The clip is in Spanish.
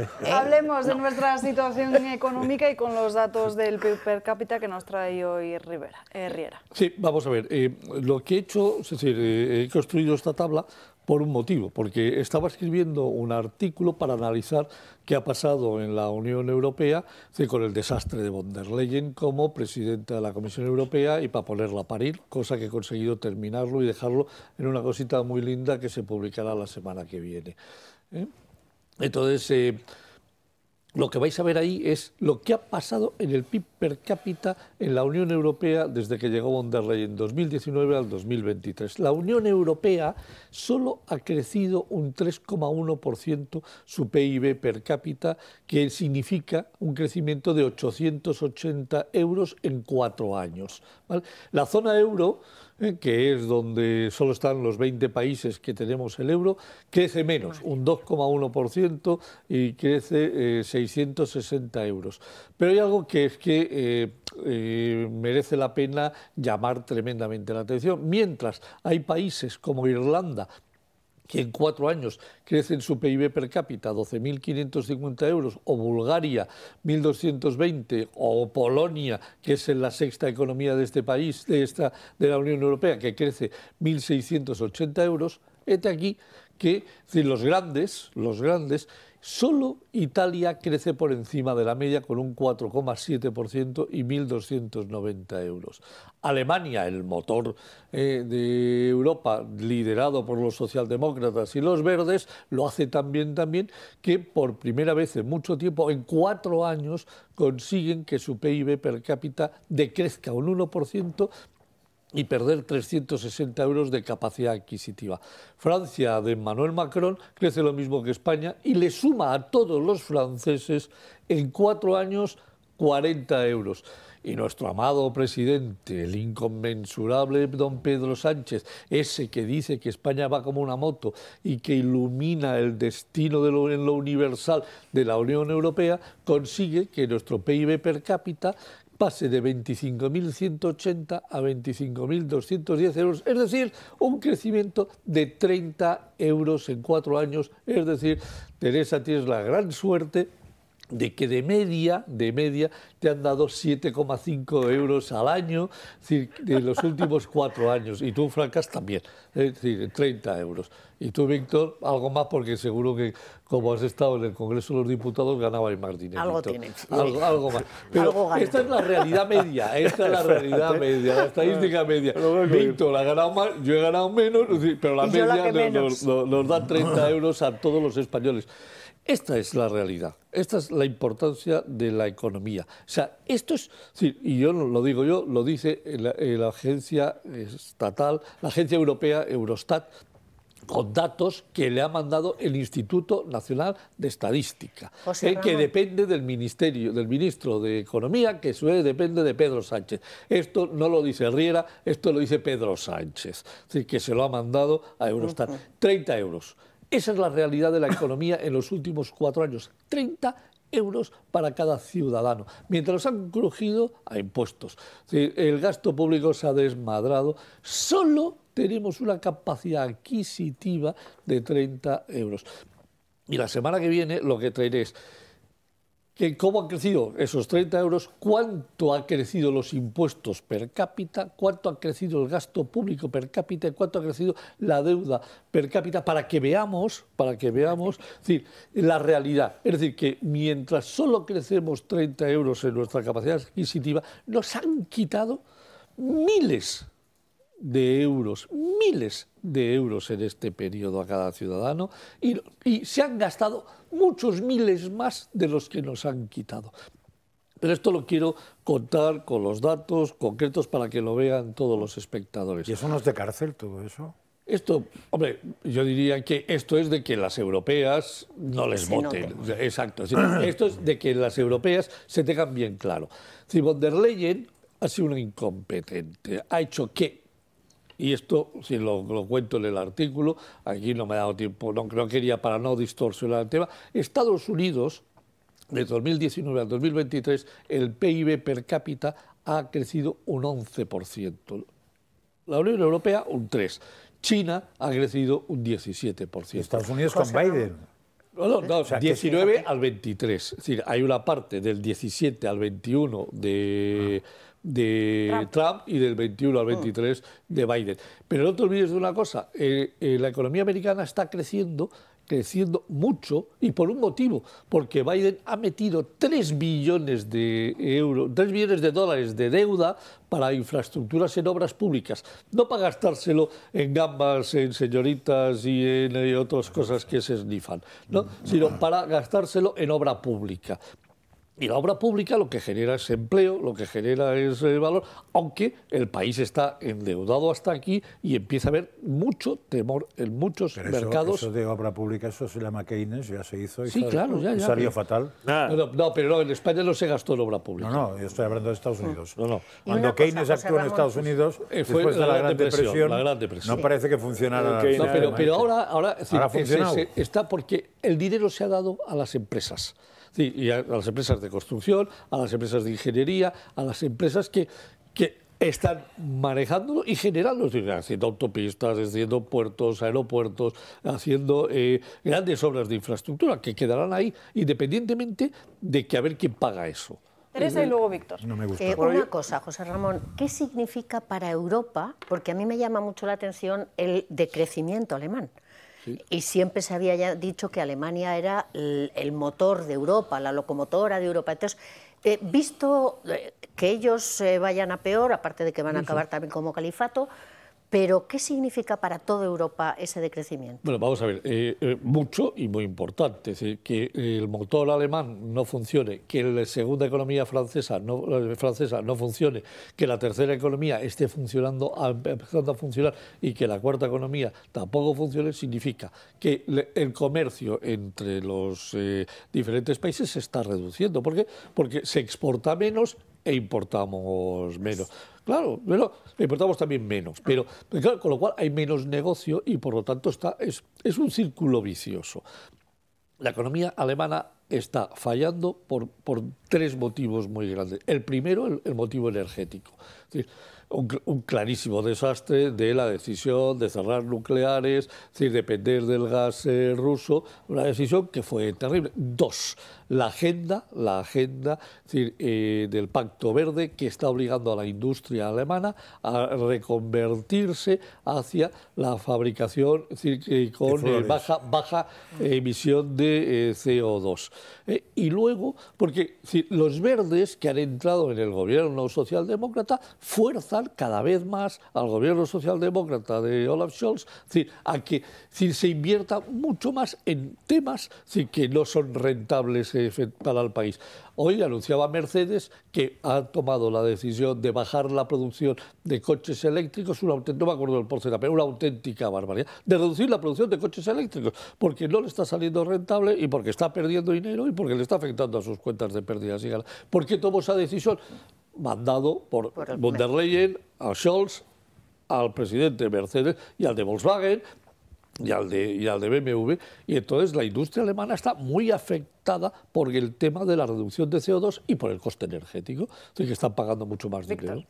¿Eh? Hablemos de nuestra situación económica y con los datos del PIB per cápita que nos trae hoy Rivera, eh, Riera. Sí, vamos a ver. Eh, lo que he hecho, es decir, he construido esta tabla por un motivo, porque estaba escribiendo un artículo para analizar qué ha pasado en la Unión Europea con el desastre de von der Leyen como presidenta de la Comisión Europea y para ponerla a parir, cosa que he conseguido terminarlo y dejarlo en una cosita muy linda que se publicará la semana que viene. Entonces, eh, lo que vais a ver ahí es lo que ha pasado en el PIB per cápita en la Unión Europea desde que llegó von en 2019 al 2023. La Unión Europea solo ha crecido un 3,1% su PIB per cápita, que significa un crecimiento de 880 euros en cuatro años. La zona euro eh, que es donde solo están los 20 países que tenemos el euro, crece menos, un 2,1% y crece 660 eh, euros. Pero hay algo que es que eh, merece la pena llamar tremendamente la atención. Mientras hay países como Irlanda, que en cuatro años crece en su PIB per cápita 12.550 euros, o Bulgaria 1.220, o Polonia, que es en la sexta economía de este país, de, esta, de la Unión Europea, que crece 1.680 euros, este aquí que los grandes, los grandes Solo Italia crece por encima de la media con un 4,7% y 1.290 euros. Alemania, el motor eh, de Europa, liderado por los socialdemócratas y los verdes, lo hace también también que por primera vez en mucho tiempo, en cuatro años, consiguen que su PIB per cápita decrezca un 1% y perder 360 euros de capacidad adquisitiva. Francia de Emmanuel Macron crece lo mismo que España y le suma a todos los franceses en cuatro años 40 euros. Y nuestro amado presidente, el inconmensurable don Pedro Sánchez, ese que dice que España va como una moto y que ilumina el destino en lo universal de la Unión Europea, consigue que nuestro PIB per cápita pase de 25.180 a 25.210 euros, es decir, un crecimiento de 30 euros en cuatro años. Es decir, Teresa, tienes la gran suerte de que de media, de media, te han dado 7,5 euros al año decir, de los últimos cuatro años. Y tú, Francas, también, es decir, 30 euros. Y tú, Víctor, algo más, porque seguro que como has estado en el Congreso de los Diputados, ganabas más dinero. Algo tienes. Algo, más. Pero esta es la realidad media, esta es la realidad media, la estadística media. Víctor ha ganado más, yo he ganado menos, pero la media nos, da 30 euros a todos los españoles. Esta es la realidad, esta es la importancia de la economía. O sea, esto es, y yo lo digo yo, lo dice eh, la agencia estatal, la agencia europea Eurostat, con datos que le ha mandado el Instituto Nacional de Estadística, eh, que depende del ministerio, del ministro de Economía, que suele depende de Pedro Sánchez. Esto no lo dice Riera, esto lo dice Pedro Sánchez, que se lo ha mandado a Eurostat. 30 euros. Esa es la realidad de la economía en los últimos cuatro años. 30 euros para cada ciudadano, mientras han crujido a impuestos. El gasto público se ha desmadrado. Solo tenemos una capacidad adquisitiva de 30 euros. Y la semana que viene lo que traeré es que cómo han crecido esos 30 euros, cuánto han crecido los impuestos per cápita, cuánto ha crecido el gasto público per cápita cuánto ha crecido la deuda per cápita, para que veamos, para que veamos la realidad. Es decir, que mientras solo crecemos 30 euros en nuestra capacidad adquisitiva, nos han quitado miles de euros, miles de euros en este periodo a cada ciudadano y, se han gastado muchos miles más de los que nos han quitado. Pero esto lo quiero contar con los datos concretos para que lo vean todos los espectadores. ¿Y eso no es de cárcel todo eso? Esto, hombre, yo diría que esto es de que las europeas no les voten. Exacto. Esto es de que las europeas se tengan bien claro. Si von der Leyen ha sido una incompetente, ha hecho que y esto, si lo, cuento en el artículo, aquí no me ha dado tiempo, no, quería para no distorsionar el tema, Estados Unidos, de 2019 al 2023, el PIB per cápita ha crecido un 11%. La Unión Europea un 3%. China ha crecido un 17%. Estados Unidos con Biden. No, no, o sea, 19 al 23. Es decir, hay una parte del 17 al 21 de... Ah de Trump. y del 21 al 23 mm. de Biden. Pero no te olvides de una cosa, eh, eh, la economía americana está creciendo creciendo mucho y por un motivo, porque Biden ha metido 3 billones de euros, billones de dólares de deuda para infraestructuras en obras públicas, no para gastárselo en gambas, en señoritas y en eh, otras cosas que se esnifan, ¿no? Mm. sino para gastárselo en obra pública. Y la obra pública lo que genera es empleo, lo que genera es eh, valor, aunque el país está endeudado hasta aquí y empieza a haber mucho temor en muchos Pero eso, mercados. Eso, de obra pública, eso se llama Keynes, ya se hizo. Y salió, claro, ya, Salió fatal. Ah. No, no, pero en España no se gastó en obra pública. No, no, yo estoy hablando de Estados ah. Unidos. No, no. Cuando Keynes actuó en Estados Unidos, eh, fue después de la, gran, depresión, no parece que funcionara. no, pero, ahora, ahora, está porque el dinero se ha dado a las empresas. Sí, y a, las empresas de construcción, a las empresas de ingeniería, a las empresas que, que están manejándolo y generando, haciendo autopistas, haciendo puertos, aeropuertos, haciendo eh, grandes obras de infraestructura que quedarán ahí, independientemente de que a ver quién paga eso. Teresa y eh, luego Víctor. Eh, una cosa, José Ramón, ¿qué significa para Europa? Porque a mí me llama mucho la atención el decrecimiento alemán. Y siempre se había dicho que Alemania era el, motor de Europa, la locomotora de Europa. Entonces, eh, visto eh, que ellos se eh, vayan a peor, aparte de que van a acabar también como califato, pero, ¿qué significa para toda Europa ese decrecimiento? Bueno, vamos a ver, eh, eh, mucho y muy importante. que el motor alemán no funcione, que la segunda economía francesa no, eh, francesa no funcione, que la tercera economía esté funcionando, empezando a funcionar y que la cuarta economía tampoco funcione, significa que el comercio entre los diferentes países se está reduciendo. ¿Por qué? Porque se exporta menos e importamos menos. Claro, importamos también menos, pero, con lo cual hay menos negocio y por lo tanto está, es, es un círculo vicioso. La economía alemana está fallando por, por tres motivos muy grandes. El primero, el, motivo energético. un, clarísimo desastre de la decisión de cerrar nucleares, depender del gas eh, ruso, una decisión que fue terrible. Dos, la agenda, la agenda eh, del Pacto Verde que está obligando a la industria alemana a reconvertirse hacia la fabricación con eh, baja, emisión de eh, CO2. y luego, porque los verdes que han entrado en el gobierno socialdemócrata fuerzan cada vez más al gobierno socialdemócrata de Olaf Scholz a que se invierta mucho más en temas que no son rentables para el país. Hoy anunciaba Mercedes que ha tomado la decisión de bajar la producción de coches eléctricos, no me acuerdo del porcentaje, una auténtica barbaridad, de reducir la producción de coches eléctricos, porque no le está saliendo rentable y porque está perdiendo dinero y porque le está afectando a sus cuentas de pérdidas y ganas. ¿Por qué tomó esa decisión? Mandado por, por von der Leyen, a Scholz, al presidente Mercedes y al de Volkswagen y al, de, BMW, y entonces la industria alemana está muy afectada por el tema de la reducción de CO2 y por el coste energético, entonces que están pagando mucho más dinero.